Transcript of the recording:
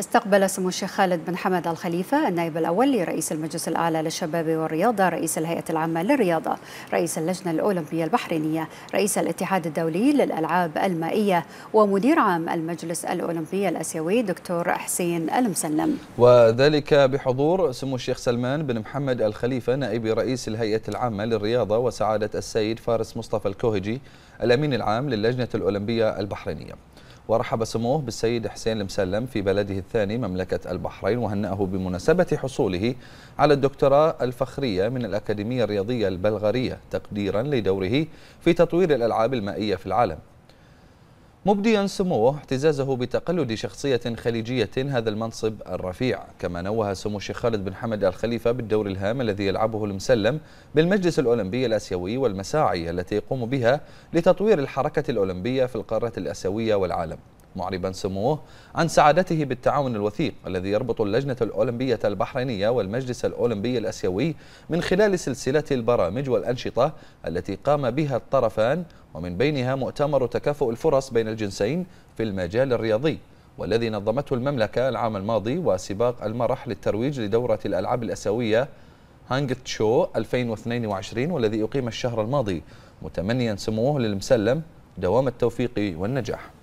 استقبل سمو الشيخ خالد بن حمد الخليفة النائب الأول لرئيس المجلس الأعلى للشباب والرياضة رئيس الهيئة العامة للرياضة رئيس اللجنة الأولمبية البحرينية رئيس الاتحاد الدولي للألعاب المائية ومدير عام المجلس الأولمبي الأسيوي دكتور حسين المسلم وذلك بحضور سمو الشيخ سلمان بن محمد الخليفة نائب رئيس الهيئة العامة للرياضة وسعادة السيد فارس مصطفى الكوهجي الأمين العام للجنة الأولمبية البحرينية ورحب سموه بالسيد حسين المسلم في بلده الثاني مملكة البحرين وهنأه بمناسبة حصوله على الدكتوراه الفخرية من الأكاديمية الرياضية البلغارية تقديرا لدوره في تطوير الألعاب المائية في العالم مبديا سموه اعتزازه بتقلد شخصية خليجية هذا المنصب الرفيع كما نوه سمو الشيخ خالد بن حمد الخليفة بالدور الهام الذي يلعبه المسلم بالمجلس الأولمبي الأسيوي والمساعي التي يقوم بها لتطوير الحركة الأولمبية في القارة الأسيوية والعالم معربا سموه عن سعادته بالتعاون الوثيق الذي يربط اللجنة الأولمبية البحرينية والمجلس الأولمبي الأسيوي من خلال سلسلة البرامج والأنشطة التي قام بها الطرفان ومن بينها مؤتمر تكافؤ الفرص بين الجنسين في المجال الرياضي والذي نظمته المملكة العام الماضي وسباق المرح للترويج لدورة الألعاب الأسيوية هانغ تشو 2022 والذي أقيم الشهر الماضي متمنيا سموه للمسلم دوام التوفيق والنجاح